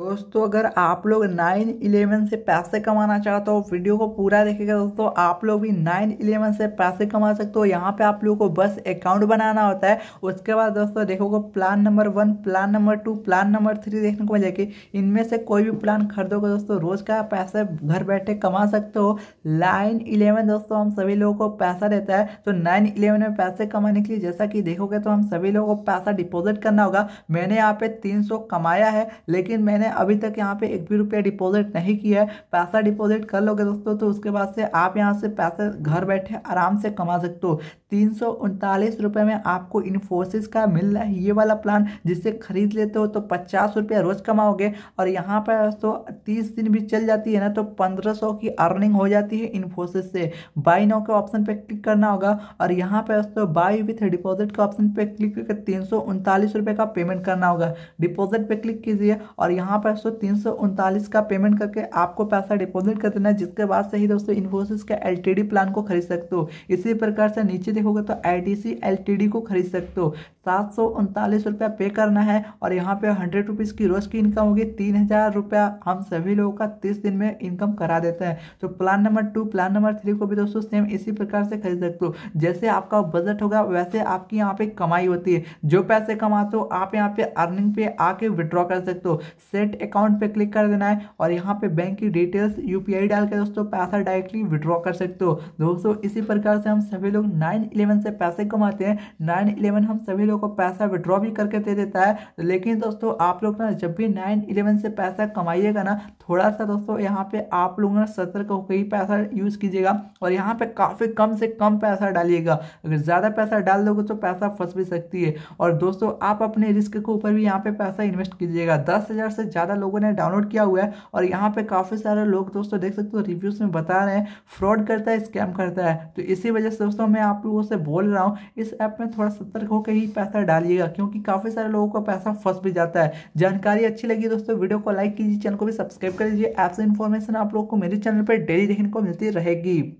दोस्तों अगर आप लोग नाइन इलेवन से पैसे कमाना चाहते हो वीडियो को पूरा देखेगा दोस्तों आप लोग भी नाइन इलेवन से पैसे कमा सकते हो यहाँ पे आप लोगों को बस अकाउंट बनाना होता है उसके बाद दोस्तों देखोगे plan number one plan number two plan number three देखने को मिलेगी इनमें से कोई भी प्लान खरीदोगे दोस्तों रोज़ का पैसे घर बैठे कमा सकते हो नाइन इलेवन दोस्तों हम सभी लोगों को पैसा देता है तो नाइन इलेवन में पैसे कमाने के लिए जैसा कि देखोगे तो हम सभी लोगों को पैसा डिपोजिट करना होगा मैंने यहाँ पे तीन कमाया है लेकिन मैंने अभी तक यहाँ पे एक भी रुपया डिपॉजिट नहीं किया है पैसा डिपॉजिट कर लोगे दोस्तों तो उसके बाद से आप यहाँ से पैसे घर बैठे आराम से कमा सकते हो तीन सौ उनतालीस रुपये में आपको इन्फोसिस का मिल रहा है ये वाला प्लान जिससे ख़रीद लेते हो तो पचास रुपया रोज़ कमाओगे और यहाँ पर दोस्तों तीस दिन भी चल जाती है ना तो पंद्रह सौ की अर्निंग हो जाती है इन्फोसिस से बाई नाउ के ऑप्शन पर क्लिक करना होगा और यहाँ पर दोस्तों बाई विथ डिपॉजिट के ऑप्शन पर क्लिक करके तीन सौ उनतालीस रुपये का पेमेंट करना होगा डिपॉजिट पर क्लिक कीजिए और यहाँ पर दोस्तों तीन सौ उनतालीस का पेमेंट करके आपको पैसा डिपॉजिट कर देना जिसके बाद से ही दोस्तों इन्फोसिस का एल प्लान को खरीद सकते हो इसी प्रकार से नीचे देखोगे तो आई टी को खरीद सकते हो सात सौ उनतालीस रुपया पे करना है और यहाँ पे हंड्रेड रुपीज़ की रोज़ की इनकम होगी तीन हज़ार रुपया हम सभी लोगों का तीस दिन में इनकम करा देते हैं तो plan number two plan number three को भी दोस्तों सेम इसी प्रकार से खरीद सकते हो जैसे आपका बजट होगा वैसे आपकी यहाँ पे कमाई होती है जो पैसे कमाते हो आप यहाँ पे अर्निंग पे आके विड्रॉ कर सकते हो सेट अकाउंट पर क्लिक कर देना है और यहाँ पर बैंक की डिटेल्स यूपीआई डाल के दोस्तों पैसा डायरेक्टली विड्रॉ कर सकते हो दोस्तों इसी प्रकार से हम सभी लोग नाइन इलेवन से पैसे कमाते हैं नाइन इलेवन हम सभी लोग को पैसा विड्रॉ भी करके दे देता है लेकिन दोस्तों आप लोग ना जब भी नाइन इलेवन से पैसा कमाइएगा ना थोड़ा सा दोस्तों यहाँ पे आप लोग ना सतर्क होकर ही पैसा यूज़ कीजिएगा और यहाँ पे काफ़ी कम से कम पैसा डालिएगा अगर ज़्यादा पैसा डाल दोगे तो पैसा फंस भी सकती है और दोस्तों आप अपने रिस्क के ऊपर भी यहाँ पे पैसा इन्वेस्ट कीजिएगा दस हज़ार से ज़्यादा लोगों ने डाउनलोड किया हुआ है और यहाँ पे काफ़ी सारे लोग दोस्तों देख सकते हो रिव्यूज़ में बता रहे हैं फ्रॉड करता है स्कैम करता है तो इसी वजह से दोस्तों मैं आप लोगों लोगों से बोल रहा हूँ इस ऐप में थोड़ा सतर्क होकर ही पैसा डालिएगा क्योंकि काफ़ी सारे लोगों का पैसा फंस भी जाता है जानकारी अच्छी लगी दोस्तों वीडियो को लाइक कीजिए चैनल को भी सब्सक्राइब कर लीजिए ऐप से इन्फॉर्मेशन आप लोग को मेरे चैनल पर डेली देखने को मिलती रहेगी